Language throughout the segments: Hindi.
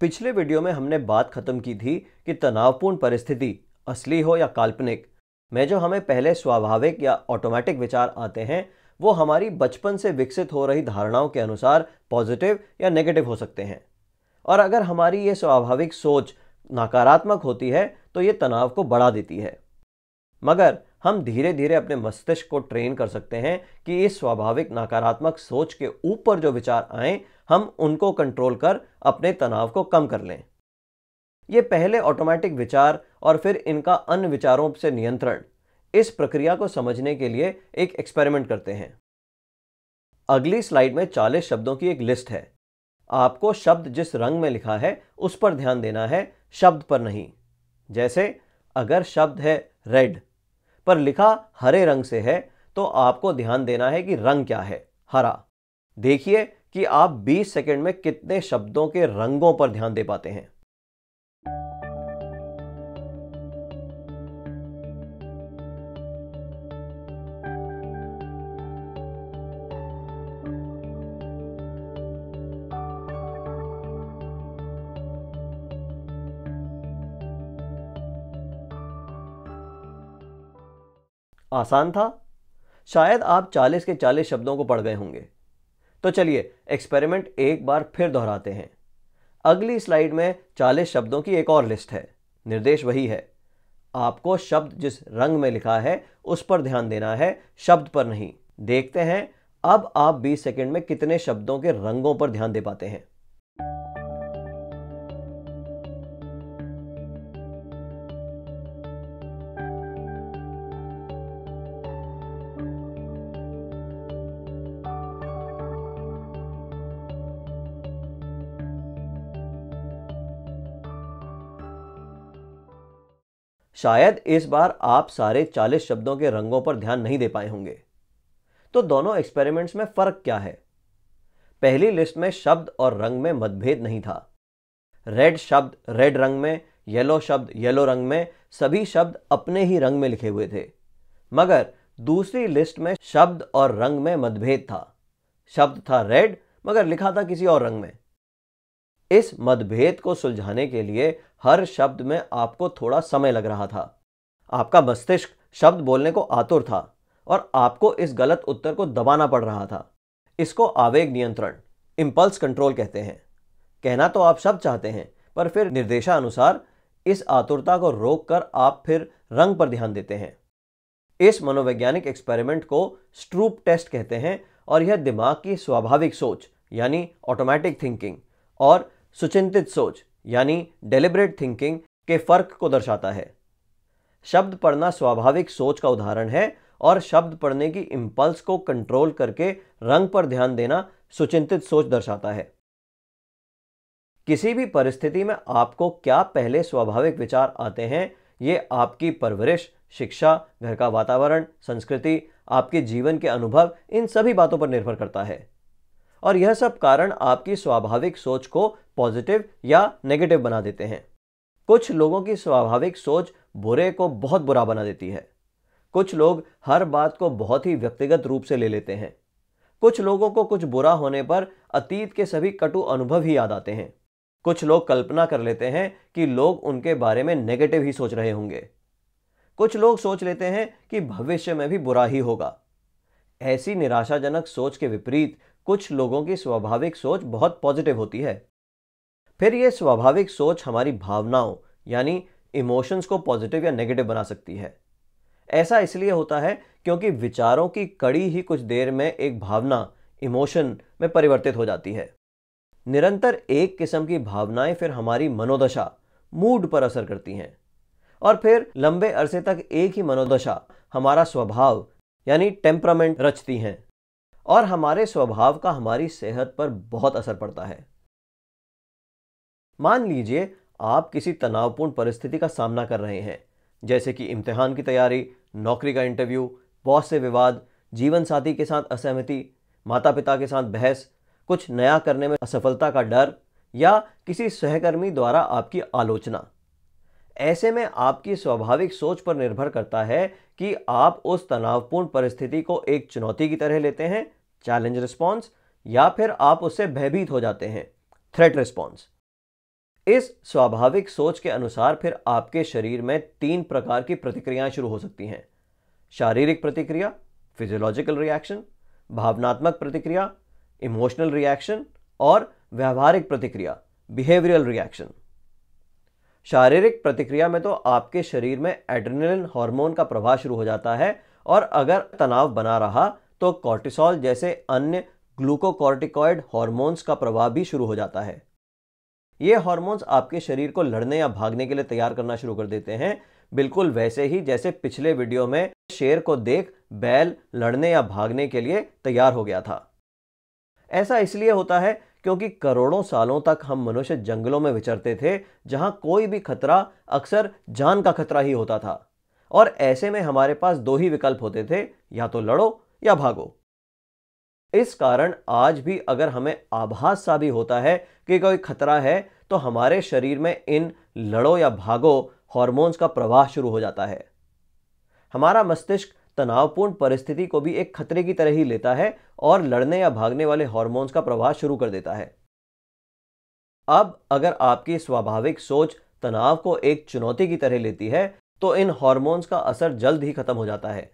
पिछले वीडियो में हमने बात खत्म की थी कि तनावपूर्ण परिस्थिति असली हो या काल्पनिक में जो हमें पहले स्वाभाविक या ऑटोमेटिक विचार आते हैं वो हमारी बचपन से विकसित हो रही धारणाओं के अनुसार पॉजिटिव या नेगेटिव हो सकते हैं और अगर हमारी ये स्वाभाविक सोच नकारात्मक होती है तो ये तनाव को बढ़ा देती है मगर हम धीरे धीरे अपने मस्तिष्क को ट्रेन कर सकते हैं कि इस स्वाभाविक नकारात्मक सोच के ऊपर जो विचार आए हम उनको कंट्रोल कर अपने तनाव को कम कर लें ये पहले ऑटोमेटिक विचार और फिर इनका अन्य विचारों से नियंत्रण इस प्रक्रिया को समझने के लिए एक एक्सपेरिमेंट करते हैं अगली स्लाइड में 40 शब्दों की एक लिस्ट है आपको शब्द जिस रंग में लिखा है उस पर ध्यान देना है शब्द पर नहीं जैसे अगर शब्द है रेड पर लिखा हरे रंग से है तो आपको ध्यान देना है कि रंग क्या है हरा देखिए कि आप 20 सेकंड में कितने शब्दों के रंगों पर ध्यान दे पाते हैं आसान था शायद आप 40 के 40 शब्दों को पढ़ गए होंगे तो चलिए एक्सपेरिमेंट एक बार फिर दोहराते हैं अगली स्लाइड में 40 शब्दों की एक और लिस्ट है निर्देश वही है आपको शब्द जिस रंग में लिखा है उस पर ध्यान देना है शब्द पर नहीं देखते हैं अब आप 20 सेकंड में कितने शब्दों के रंगों पर ध्यान दे पाते हैं शायद इस बार आप सारे चालीस शब्दों के रंगों पर ध्यान नहीं दे पाए होंगे तो दोनों एक्सपेरिमेंट्स में फ़र्क क्या है पहली लिस्ट में शब्द और रंग में मतभेद नहीं था रेड शब्द रेड रंग में येलो शब्द येलो रंग में सभी शब्द अपने ही रंग में लिखे हुए थे मगर दूसरी लिस्ट में शब्द और रंग में मतभेद था शब्द था रेड मगर लिखा था किसी और रंग में इस मतभेद को सुलझाने के लिए हर शब्द में आपको थोड़ा समय लग रहा था आपका मस्तिष्क शब्द बोलने को आतुर था और आपको इस गलत उत्तर को दबाना पड़ रहा था इसको आवेग नियंत्रण इम्पल्स कंट्रोल कहते हैं कहना तो आप शब्द चाहते हैं पर फिर निर्देशानुसार इस आतुरता को रोककर आप फिर रंग पर ध्यान देते हैं इस मनोवैज्ञानिक एक्सपेरिमेंट को स्ट्रूप टेस्ट कहते हैं और यह दिमाग की स्वाभाविक सोच यानी ऑटोमेटिक थिंकिंग और सुचिंतित सोच यानी डेलिब्रेट थिंकिंग के फर्क को दर्शाता है शब्द पढ़ना स्वाभाविक सोच का उदाहरण है और शब्द पढ़ने की इंपल्स को कंट्रोल करके रंग पर ध्यान देना सुचिंतित सोच दर्शाता है किसी भी परिस्थिति में आपको क्या पहले स्वाभाविक विचार आते हैं ये आपकी परवरिश शिक्षा घर का वातावरण संस्कृति आपके जीवन के अनुभव इन सभी बातों पर निर्भर करता है और यह सब कारण आपकी स्वाभाविक सोच को पॉजिटिव या नेगेटिव बना देते हैं कुछ लोगों की स्वाभाविक सोच बुरे को बहुत बुरा बना देती है कुछ लोग हर बात को बहुत ही व्यक्तिगत रूप से ले लेते हैं कुछ लोगों को कुछ बुरा होने पर अतीत के सभी कटु अनुभव ही याद आते हैं कुछ लोग कल्पना कर लेते हैं कि लोग उनके बारे में नेगेटिव ही सोच रहे होंगे कुछ लोग सोच लेते हैं कि भविष्य में भी बुरा ही होगा ऐसी निराशाजनक सोच के विपरीत कुछ लोगों की स्वाभाविक सोच बहुत पॉजिटिव होती है फिर ये स्वाभाविक सोच हमारी भावनाओं यानी इमोशंस को पॉजिटिव या नेगेटिव बना सकती है ऐसा इसलिए होता है क्योंकि विचारों की कड़ी ही कुछ देर में एक भावना इमोशन में परिवर्तित हो जाती है निरंतर एक किस्म की भावनाएं फिर हमारी मनोदशा मूड पर असर करती हैं और फिर लंबे अरसे तक एक ही मनोदशा हमारा स्वभाव यानी टेम्परामेंट रचती हैं और हमारे स्वभाव का हमारी सेहत पर बहुत असर पड़ता है मान लीजिए आप किसी तनावपूर्ण परिस्थिति का सामना कर रहे हैं जैसे कि इम्तिहान की तैयारी नौकरी का इंटरव्यू बॉस से विवाद जीवन साथी के साथ असहमति माता पिता के साथ बहस कुछ नया करने में असफलता का डर या किसी सहकर्मी द्वारा आपकी आलोचना ऐसे में आपकी स्वाभाविक सोच पर निर्भर करता है कि आप उस तनावपूर्ण परिस्थिति को एक चुनौती की तरह लेते हैं चैलेंज रिस्पॉन्स या फिर आप उससे भयभीत हो जाते हैं थ्रेट रिस्पॉन्स इस स्वाभाविक सोच के अनुसार फिर आपके शरीर में तीन प्रकार की प्रतिक्रियाएं शुरू हो सकती हैं शारीरिक प्रतिक्रिया फिजियोलॉजिकल रिएक्शन भावनात्मक प्रतिक्रिया इमोशनल रिएक्शन और व्यवहारिक प्रतिक्रिया बिहेवियरल रिएक्शन शारीरिक प्रतिक्रिया में तो आपके शरीर में एड्रेनलिन हार्मोन का प्रभाव शुरू हो जाता है और अगर तनाव बना रहा तो कॉर्टिसोल जैसे अन्य ग्लूकोकॉर्टिकॉइड हॉर्मोन्स का प्रभाव भी शुरू हो जाता है ये हॉर्मोन्स आपके शरीर को लड़ने या भागने के लिए तैयार करना शुरू कर देते हैं बिल्कुल वैसे ही जैसे पिछले वीडियो में शेर को देख बैल लड़ने या भागने के लिए तैयार हो गया था ऐसा इसलिए होता है क्योंकि करोड़ों सालों तक हम मनुष्य जंगलों में विचरते थे जहां कोई भी खतरा अक्सर जान का खतरा ही होता था और ऐसे में हमारे पास दो ही विकल्प होते थे या तो लड़ो या भागो इस कारण आज भी अगर हमें आभास सा भी होता है कि कोई खतरा है तो हमारे शरीर में इन लड़ो या भागो हॉर्मोन्स का प्रवाह शुरू हो जाता है हमारा मस्तिष्क तनावपूर्ण परिस्थिति को भी एक खतरे की तरह ही लेता है और लड़ने या भागने वाले हॉर्मोन्स का प्रवाह शुरू कर देता है अब अगर आपकी स्वाभाविक सोच तनाव को एक चुनौती की तरह लेती है तो इन हॉर्मोन्स का असर जल्द ही खत्म हो जाता है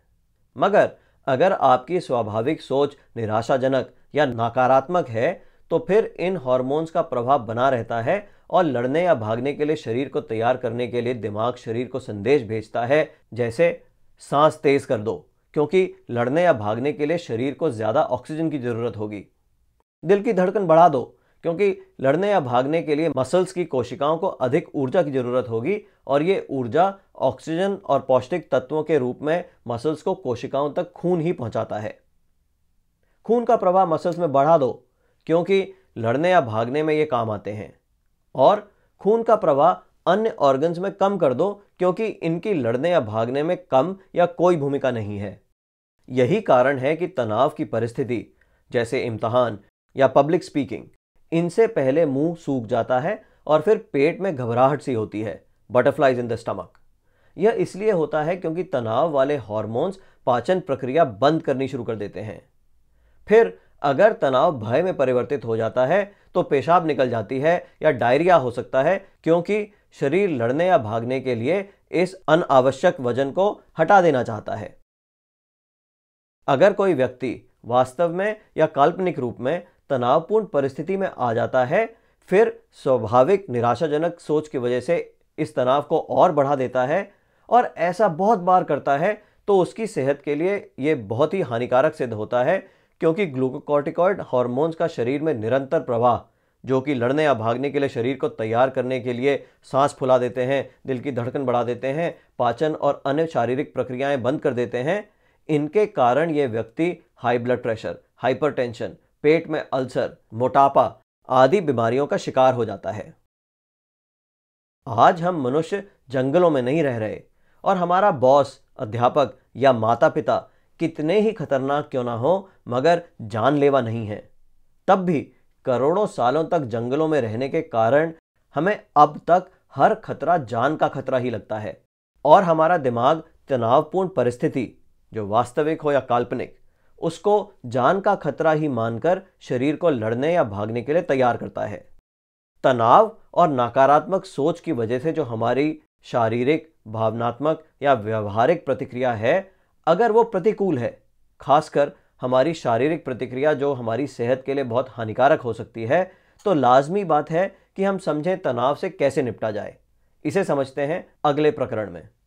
मगर अगर आपकी स्वाभाविक सोच निराशाजनक या नकारात्मक है तो फिर इन हॉर्मोन्स का प्रभाव बना रहता है और लड़ने या भागने के लिए शरीर को तैयार करने के लिए दिमाग शरीर को संदेश भेजता है जैसे सांस तेज कर दो क्योंकि लड़ने या भागने के लिए शरीर को ज़्यादा ऑक्सीजन की ज़रूरत होगी दिल की धड़कन बढ़ा दो क्योंकि लड़ने या भागने के लिए मसल्स की कोशिकाओं को अधिक ऊर्जा की ज़रूरत होगी और ये ऊर्जा ऑक्सीजन और पौष्टिक तत्वों के रूप में मसल्स को कोशिकाओं तक खून ही पहुंचाता है खून का प्रवाह मसल्स में बढ़ा दो क्योंकि लड़ने या भागने में ये काम आते हैं और खून का प्रवाह अन्य ऑर्गन्स में कम कर दो क्योंकि इनकी लड़ने या भागने में कम या कोई भूमिका नहीं है यही कारण है कि तनाव की परिस्थिति जैसे इम्तहान या पब्लिक स्पीकिंग इनसे पहले मुंह सूख जाता है और फिर पेट में घबराहट सी होती है बटरफ्लाइज इन द स्टमक यह इसलिए होता है क्योंकि तनाव वाले हॉर्मोन्स पाचन प्रक्रिया बंद करनी शुरू कर देते हैं फिर अगर तनाव भय में परिवर्तित हो जाता है तो पेशाब निकल जाती है या डायरिया हो सकता है क्योंकि शरीर लड़ने या भागने के लिए इस अनावश्यक वजन को हटा देना चाहता है अगर कोई व्यक्ति वास्तव में या काल्पनिक रूप में तनावपूर्ण परिस्थिति में आ जाता है फिर स्वाभाविक निराशाजनक सोच की वजह से इस तनाव को और बढ़ा देता है और ऐसा बहुत बार करता है तो उसकी सेहत के लिए ये बहुत ही हानिकारक सिद्ध होता है क्योंकि ग्लूकोकॉर्टिकॉइड हार्मोन्स का शरीर में निरंतर प्रवाह जो कि लड़ने या भागने के लिए शरीर को तैयार करने के लिए सांस फुला देते हैं दिल की धड़कन बढ़ा देते हैं पाचन और अन्य शारीरिक प्रक्रियाएं बंद कर देते हैं इनके कारण ये व्यक्ति हाई ब्लड प्रेशर हाइपरटेंशन पेट में अल्सर मोटापा आदि बीमारियों का शिकार हो जाता है आज हम मनुष्य जंगलों में नहीं रह रहे और हमारा बॉस अध्यापक या माता पिता कितने ही खतरनाक क्यों ना हो मगर जानलेवा नहीं है तब भी करोड़ों सालों तक जंगलों में रहने के कारण हमें अब तक हर खतरा जान का खतरा ही लगता है और हमारा दिमाग तनावपूर्ण परिस्थिति जो वास्तविक हो या काल्पनिक उसको जान का खतरा ही मानकर शरीर को लड़ने या भागने के लिए तैयार करता है तनाव और नकारात्मक सोच की वजह से जो हमारी शारीरिक भावनात्मक या व्यवहारिक प्रतिक्रिया है अगर वो प्रतिकूल है खासकर हमारी शारीरिक प्रतिक्रिया जो हमारी सेहत के लिए बहुत हानिकारक हो सकती है तो लाजमी बात है कि हम समझें तनाव से कैसे निपटा जाए इसे समझते हैं अगले प्रकरण में